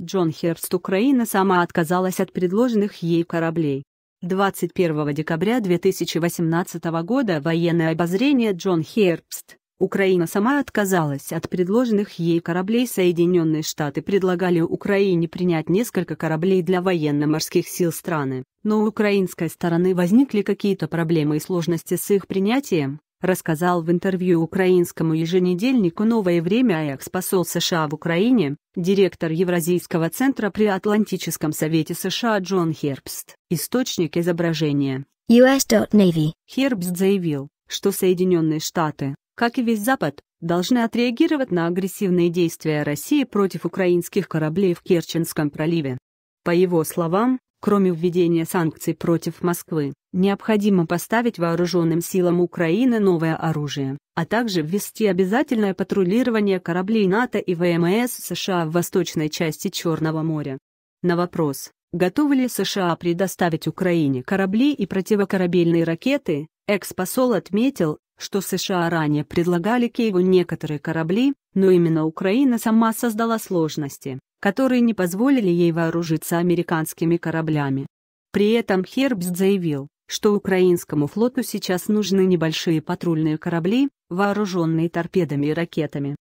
Джон Херст Украина сама отказалась от предложенных ей кораблей. 21 декабря 2018 года военное обозрение Джон Херст: Украина сама отказалась от предложенных ей кораблей. Соединенные Штаты предлагали Украине принять несколько кораблей для военно-морских сил страны, но у украинской стороны возникли какие-то проблемы и сложности с их принятием рассказал в интервью украинскому еженедельнику «Новое время» аякс-посол США в Украине, директор Евразийского центра при Атлантическом совете США Джон Хербст. Источник изображения. US.Navy. Хербст заявил, что Соединенные Штаты, как и весь Запад, должны отреагировать на агрессивные действия России против украинских кораблей в Керченском проливе. По его словам, Кроме введения санкций против Москвы, необходимо поставить вооруженным силам Украины новое оружие, а также ввести обязательное патрулирование кораблей НАТО и ВМС США в восточной части Черного моря. На вопрос, готовы ли США предоставить Украине корабли и противокорабельные ракеты, экс-посол отметил, что США ранее предлагали Киеву некоторые корабли, но именно Украина сама создала сложности которые не позволили ей вооружиться американскими кораблями. При этом Хербст заявил, что украинскому флоту сейчас нужны небольшие патрульные корабли, вооруженные торпедами и ракетами.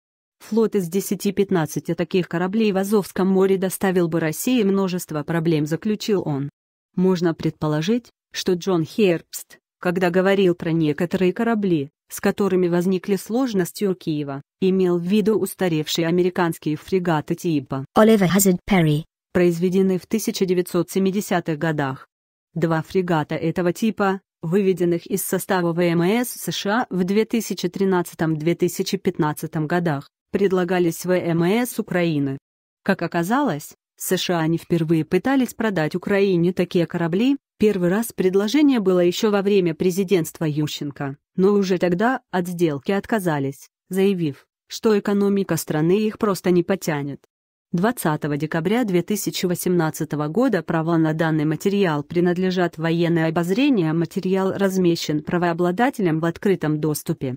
Флот из 10-15 таких кораблей в Азовском море доставил бы России множество проблем, заключил он. Можно предположить, что Джон Хербст, когда говорил про некоторые корабли, с которыми возникли сложности у Киева, имел в виду устаревшие американские фрегаты типа Oliver Hazard Perry, произведенные в 1970-х годах. Два фрегата этого типа, выведенных из состава ВМС США в 2013-2015 годах, предлагались ВМС Украины. Как оказалось, США не впервые пытались продать Украине такие корабли, Первый раз предложение было еще во время президентства Ющенко, но уже тогда от сделки отказались, заявив, что экономика страны их просто не потянет. 20 декабря 2018 года права на данный материал принадлежат военное обозрение, материал размещен правообладателем в открытом доступе.